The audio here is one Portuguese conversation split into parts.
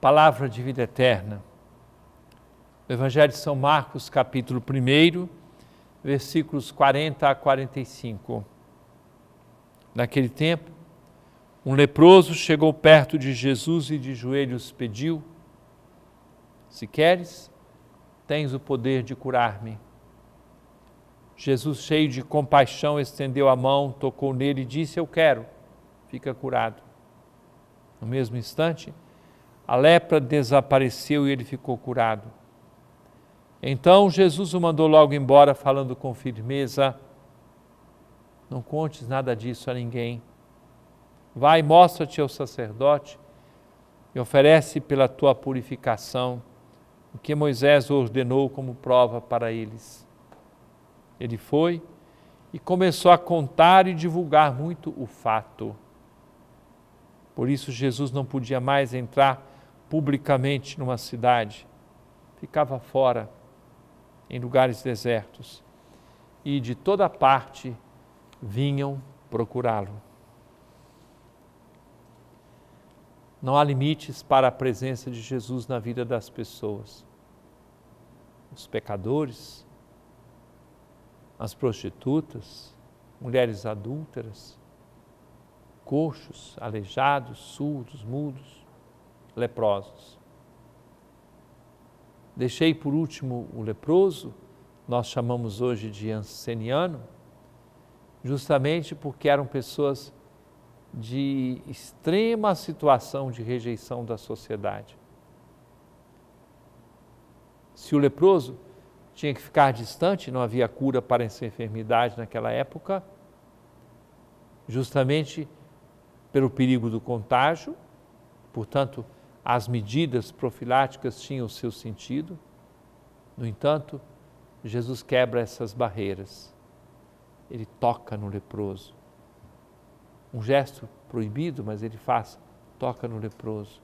palavra de vida eterna. O Evangelho de São Marcos, capítulo 1, versículos 40 a 45. Naquele tempo, um leproso chegou perto de Jesus e de joelhos pediu: Se queres, tens o poder de curar-me. Jesus, cheio de compaixão, estendeu a mão, tocou nele e disse: Eu quero, fica curado. No mesmo instante, a lepra desapareceu e ele ficou curado. Então Jesus o mandou logo embora, falando com firmeza: Não contes nada disso a ninguém. Vai, mostra-te ao sacerdote e oferece pela tua purificação o que Moisés ordenou como prova para eles. Ele foi e começou a contar e divulgar muito o fato. Por isso, Jesus não podia mais entrar publicamente numa cidade, ficava fora, em lugares desertos, e de toda parte vinham procurá-lo. Não há limites para a presença de Jesus na vida das pessoas. Os pecadores, as prostitutas, mulheres adúlteras, coxos, aleijados, surdos, mudos, leprosos. Deixei por último o leproso, nós chamamos hoje de anceniano, justamente porque eram pessoas de extrema situação de rejeição da sociedade. Se o leproso tinha que ficar distante, não havia cura para essa enfermidade naquela época, justamente pelo perigo do contágio, portanto, as medidas profiláticas tinham seu sentido. No entanto, Jesus quebra essas barreiras. Ele toca no leproso. Um gesto proibido, mas ele faz, toca no leproso.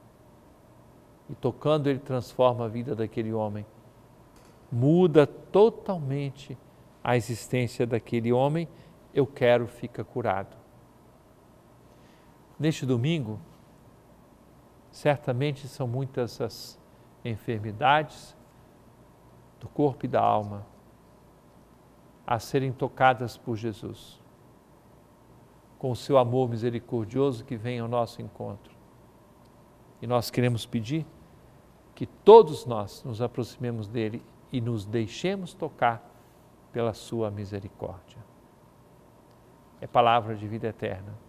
E tocando, ele transforma a vida daquele homem. Muda totalmente a existência daquele homem. Eu quero, fica curado. Neste domingo, Certamente são muitas as enfermidades do corpo e da alma a serem tocadas por Jesus, com o seu amor misericordioso que vem ao nosso encontro. E nós queremos pedir que todos nós nos aproximemos dele e nos deixemos tocar pela sua misericórdia. É palavra de vida eterna.